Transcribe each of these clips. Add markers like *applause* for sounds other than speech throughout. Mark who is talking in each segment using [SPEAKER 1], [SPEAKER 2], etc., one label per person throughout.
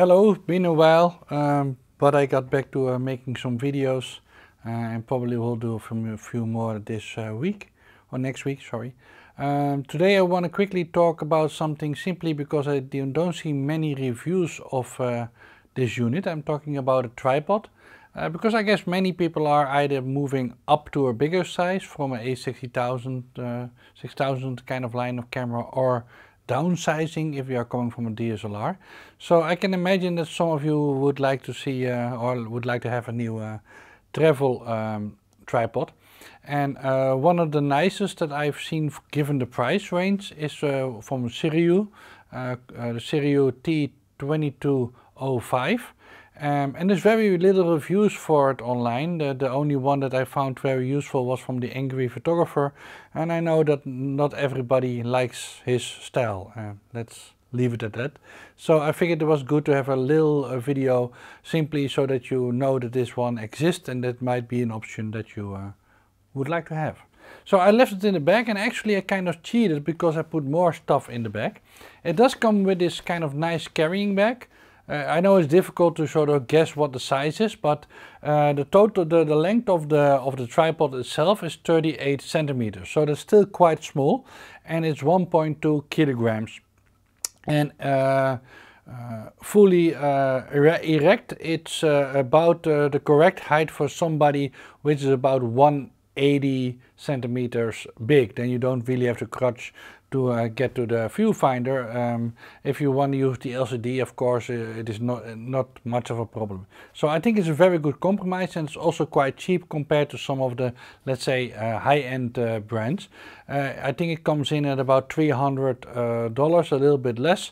[SPEAKER 1] Hello, been a while, um, but I got back to uh, making some videos uh, and probably will do a few more this uh, week, or next week, sorry. Um, today I want to quickly talk about something simply because I don't see many reviews of uh, this unit. I'm talking about a tripod, uh, because I guess many people are either moving up to a bigger size from a A6000 6000 uh, kind of line of camera or downsizing if you are coming from a DSLR. So I can imagine that some of you would like to see uh, or would like to have a new uh, travel um, tripod. And uh, one of the nicest that I've seen given the price range is uh, from Siriu, uh, uh, the Siriu T2205. Um, and there's very little reviews for it online. The, the, only one that I found very useful was from the Angry Photographer. And I know that not everybody likes his style. Uh, let's leave it at that. So I figured it was good to have a little uh, video simply so that you know that this one exists and that might be an option that you uh, would like to have. So I left it in the bag and actually I kind of cheated because I put more stuff in the bag. It does come with this kind of nice carrying bag. Uh, I know it's difficult to sort of guess what the size is, but uh, the total, the, the length of the of the tripod itself is 38 centimeters, so that's still quite small, and it's 1.2 kilograms, and uh, uh fully uh, erect, it's uh, about the correct height for somebody which is about one eighty centimeters big then you don't really have to crutch to uh, get to the viewfinder. Um, if you want to use the LCD, of course, uh, it is not, uh, not much of a problem. So I think it's a very good compromise and it's also quite cheap compared to some of the, let's say, uh, high-end uh, brands. Uh, I think it comes in at about $300, a little bit less.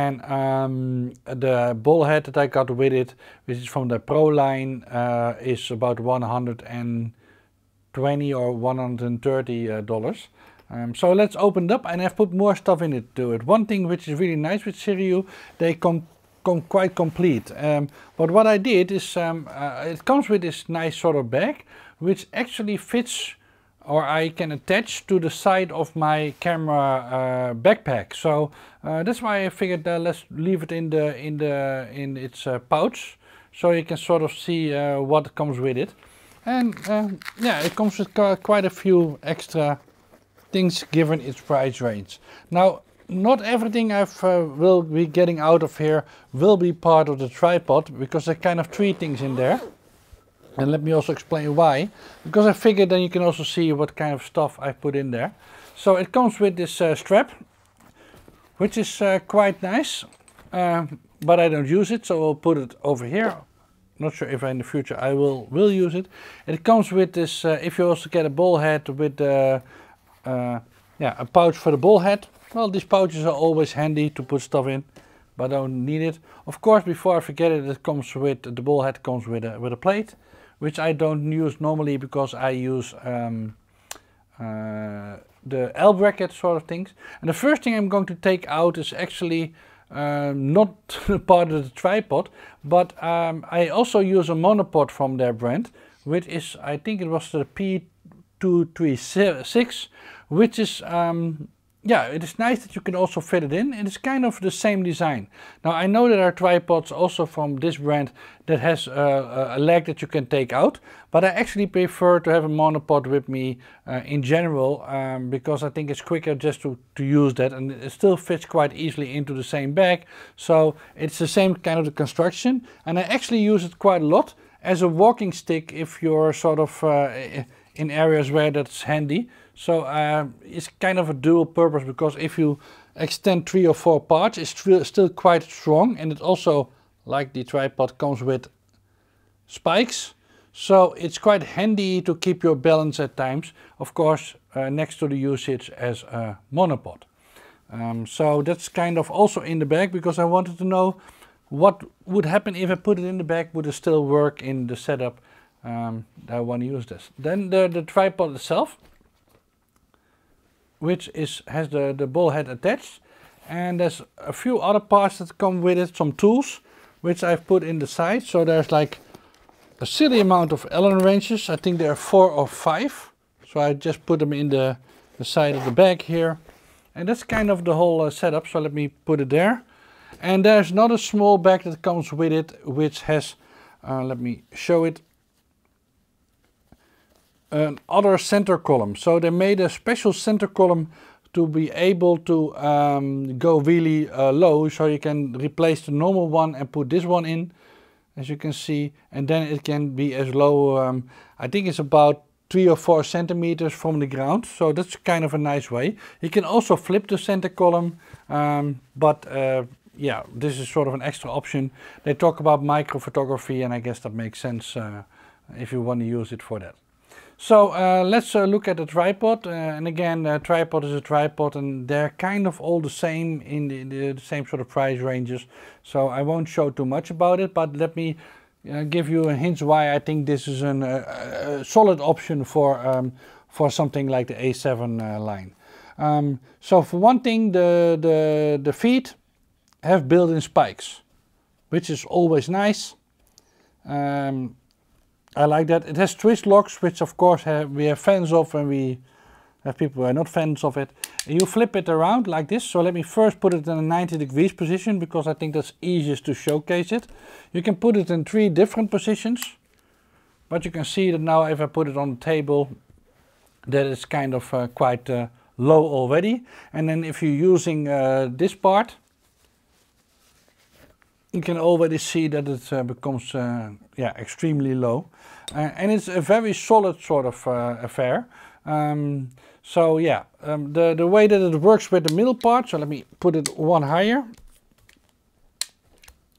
[SPEAKER 1] And um, the ball head that I got with it, which is from the Pro line, is about one hundred and twenty or 130 dollars um, so let's open it up and I've put more stuff in it to it. One thing which is really nice with Siriu, they come com quite complete. Um, but what I did is, um, uh, it comes with this nice sort of bag, which actually fits or I can attach to the side of my camera uh, backpack. So uh, that's why I figured uh, let's leave it in the in the in its uh, pouch, so you can sort of see uh, what comes with it. And um, yeah, it comes with quite a few extra things given its price range. Now, not everything I uh, will be getting out of here will be part of the tripod because there are kind of three things in there. And let me also explain why. Because I figured then you can also see what kind of stuff I put in there. So it comes with this uh, strap, which is uh, quite nice. Um, but I don't use it, so I'll put it over here. Not sure if in the future I will will use it. it comes with this, uh, if you also get a ball head with uh, uh, yeah, a pouch for the ball head. Well, these pouches are always handy to put stuff in, but I don't need it. Of course, before I forget it, it comes with the ball head comes with a with a plate, which I don't use normally because I use um, uh, the L bracket sort of things. And the first thing I'm going to take out is actually um, not *laughs* part of the tripod, but um, I also use a monopod from their brand, which is I think it was the P 236, which is, um, yeah, it is nice that you can also fit it in. It is kind of the same design. Now I know there are tripods also from this brand that has a, uh, uh, a leg that you can take out, but I actually prefer to have a monopod with me uh, in general um, because I think it's quicker just to, to use that and it still fits quite easily into the same bag. So it's the same kind of the construction and I actually use it quite a lot as a walking stick if you're sort of uh, in areas where that's handy. So uh, it's kind of a dual purpose because if you extend three or four parts, it's still quite strong and it also, like the tripod, comes with spikes. So it's quite handy to keep your balance at times, of course, uh, next to the usage as a monopod. Um, so that's kind of also in the bag because I wanted to know what would happen if I put it in the bag, would it still work in the setup um, I want to use this. Then the, the tripod itself, which is has the, the ball head attached. And there's a few other parts that come with it, some tools, which I've put in the side. So there's like a silly amount of Allen wrenches. I think there are four or five. So I just put them in the, the side of the bag here. And that's kind of the whole uh, setup. So let me put it there. And there's not a small bag that comes with it, which has, uh, let me show it, an other center column. So they made a special center column to be able to um, go really uh, low so you can replace the normal one and put this one in as you can see and then it can be as low um, I think it's about three or four centimeters from the ground so that's kind of a nice way you can also flip the center column um, but uh, yeah this is sort of an extra option they talk about micro photography and I guess that makes sense uh, if you want to use it for that so uh, let's uh, look at the tripod. Uh, and again, a tripod is a tripod and they're kind of all the same in the, the, the, same sort of price ranges. So I won't show too much about it, but let me uh, give you a hint why I think this is an, a uh, uh, solid option for, um, for something like the A7 line. Um, so for one thing, the, the, the feet have built-in spikes, which is always nice. Um, I like that. It has twist locks, which of course have, we are fans of and we have people who are not fans of it. And you flip it around like this. So let me first put it in a 90 degrees position because I think that's easiest to showcase it. You can put it in three different positions. But you can see that now if I put it on the table, that it's kind of uh, quite uh, low already. And then if you're using uh, this part, you can already see that it uh, becomes uh, yeah extremely low uh, and it's a very solid sort of uh, affair um, so yeah um, the the way that it works with the middle part so let me put it one higher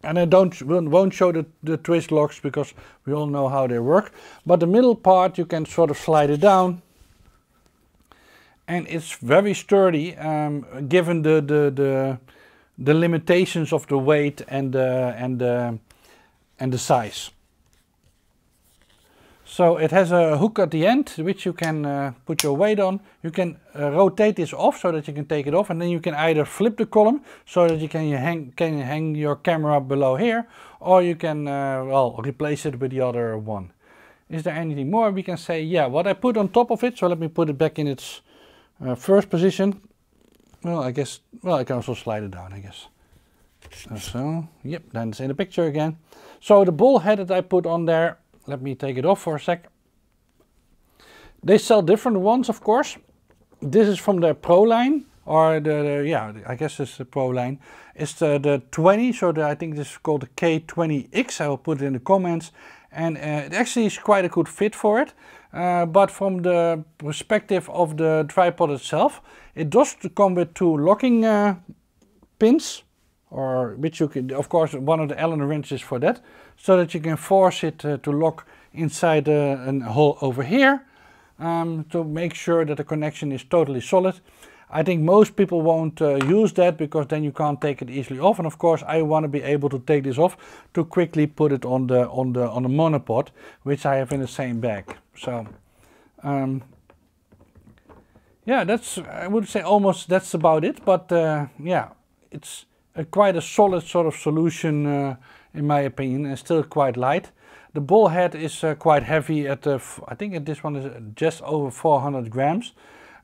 [SPEAKER 1] and I don't won't show the, the twist locks because we all know how they work but the middle part you can sort of slide it down and it's very sturdy um, given the the the the limitations of the weight and the, and the, and the size. So it has a hook at the end which you can uh, put your weight on. You can uh, rotate this off so that you can take it off and then you can either flip the column so that you can hang, can hang your camera below here or you can uh, well replace it with the other one. Is there anything more we can say? Yeah, what I put on top of it, so let me put it back in its uh, first position. Well, I guess, well, I can also slide it down, I guess. So, yep, then it's in the picture again. So the bull head that I put on there, let me take it off for a sec. They sell different ones, of course. This is from their Pro line, or the, the yeah, I guess it's the Pro line. It's the, the 20, so the, I think this is called the K20X. I will put it in the comments. And uh, it actually is quite a good fit for it uh, but from the perspective of the tripod itself, it does come with two locking uh, pins, or which you can, of course, one of the Allen wrenches for that, so that you can force it uh, to lock inside uh, a hole over here um, to make sure that the connection is totally solid. I think most people won't uh, use that because then you can't take it easily off. And of course, I want to be able to take this off to quickly put it on the on the on the monopod, which I have in the same bag. So, um, yeah, that's I would say almost that's about it. But uh, yeah, it's a, quite a solid sort of solution uh, in my opinion, and still quite light. The ball head is uh, quite heavy at I think this one is just over 400 grams.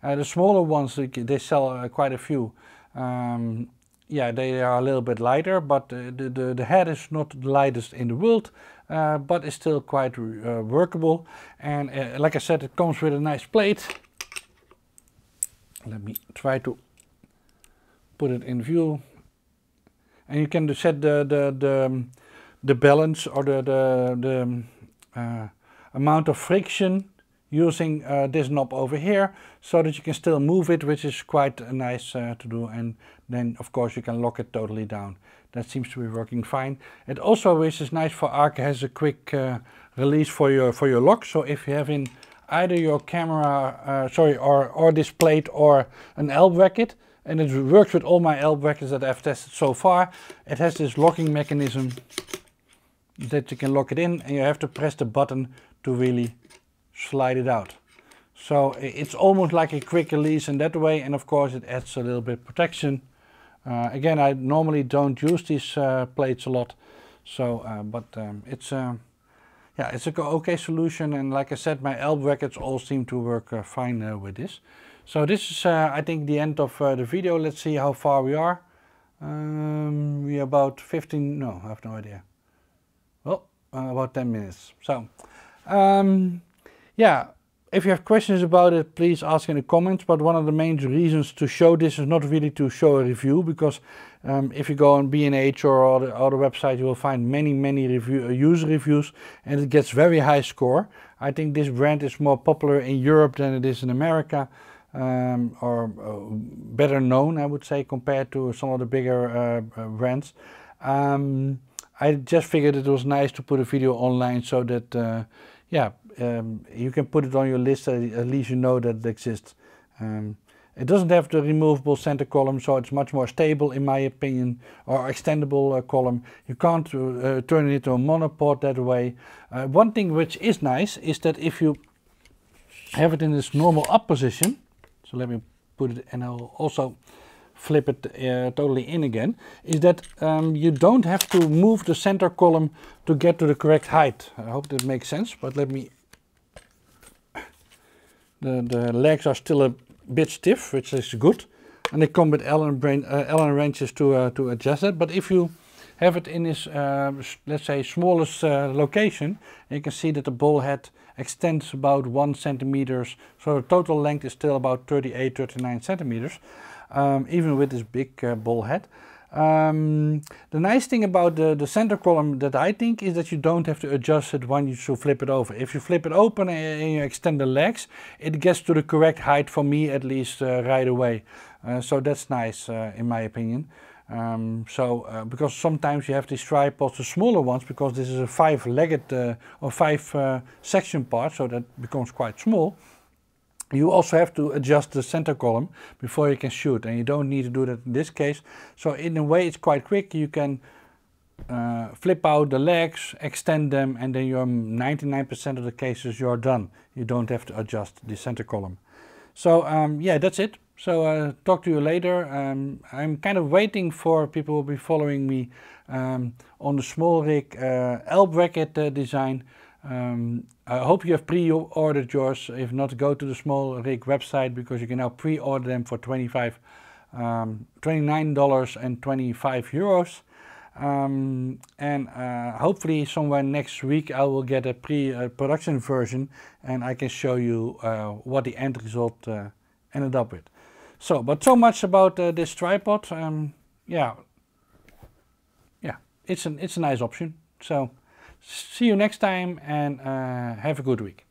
[SPEAKER 1] Uh, the smaller ones they sell uh, quite a few. Um, yeah, they are a little bit lighter, but uh, the, the, the head is not the lightest in the world, uh, but it's still quite uh, workable. And uh, like I said, it comes with a nice plate. Let me try to put it in view. And you can set the, the, the, um, the balance or the, the, the um, uh, amount of friction using uh, this knob over here so that you can still move it which is quite uh, nice uh, to do and then of course you can lock it totally down that seems to be working fine it also which is nice for arc has a quick uh, release for your for your lock so if you have in either your camera uh, sorry or or this plate or an L bracket and it works with all my L brackets that I've tested so far it has this locking mechanism that you can lock it in and you have to press the button to really slide it out. So it's almost like a quick release in that way and of course it adds a little bit protection. Uh, again, I normally don't use these uh, plates a lot, so uh, but um, it's um, yeah, it's a okay solution. And like I said, my L brackets all seem to work uh, fine uh, with this. So this is, uh, I think, the end of the video. Let's see how far we are. Um, we are about 15. No, I have no idea. Well, about 10 minutes. So. Um, yeah, if you have questions about it, please ask in the comments. But one of the main reasons to show this is not really to show a review, because um, if you go on B&H or other, other website, you will find many, many review, uh, user reviews, and it gets very high score. I think this brand is more popular in Europe than it is in America, um, or uh, better known, I would say, compared to some of the bigger uh, uh brands. Um, I just figured it was nice to put a video online so that, uh, yeah, um, you can put it on your list, at least you know that it exists. Um, it doesn't have the removable center column, so it's much more stable in my opinion, or extendable uh, column. You can't uh, uh, turn it into a monopod that way. Uh, one thing which is nice is that if you have it in this normal up position, so let me put it and I'll also flip it uh, totally in again, is that um, you don't have to move the center column to get to the correct height. I hope that makes sense, but let me the, the legs are still a bit stiff, which is good. And they come with Allen, brain, uh, Allen wrenches to, uh, to adjust it. But if you have it in this, uh, let's say, smallest uh, location, you can see that the ball head extends about 1 centimeters. So the total length is still about 38, 39 centimeters, um, even with this big uh, ball head. Um, the nice thing about the, the center column that I think is that you don't have to adjust it when you flip it over. If you flip it open and you extend the legs, it gets to the correct height for me at least uh, right away. Uh, so that's nice uh, in my opinion. Um, so, uh, because sometimes you have these tripods, the smaller ones, because this is a five-legged uh, or five-section uh, part, so that becomes quite small. You also have to adjust the center column before you can shoot and you don't need to do that in this case. So in a way it's quite quick. You can uh, flip out the legs, extend them and then you're 99% of the cases you're done. You don't have to adjust the center column. So um, yeah, that's it. So uh, talk to you later. Um, I'm kind of waiting for people will be following me um, on the small rig uh, L bracket uh, design. Um, I hope you have pre-ordered yours. If not, go to the Small Rig website because you can now pre-order them for 25, um, $29 and 25 euros. Um, and uh, hopefully somewhere next week I will get a pre-production uh, version and I can show you uh, what the end result uh, ended up with. So, but so much about uh, this tripod. Um, yeah, yeah, it's an it's a nice option. So. See you next time and uh, have a good week.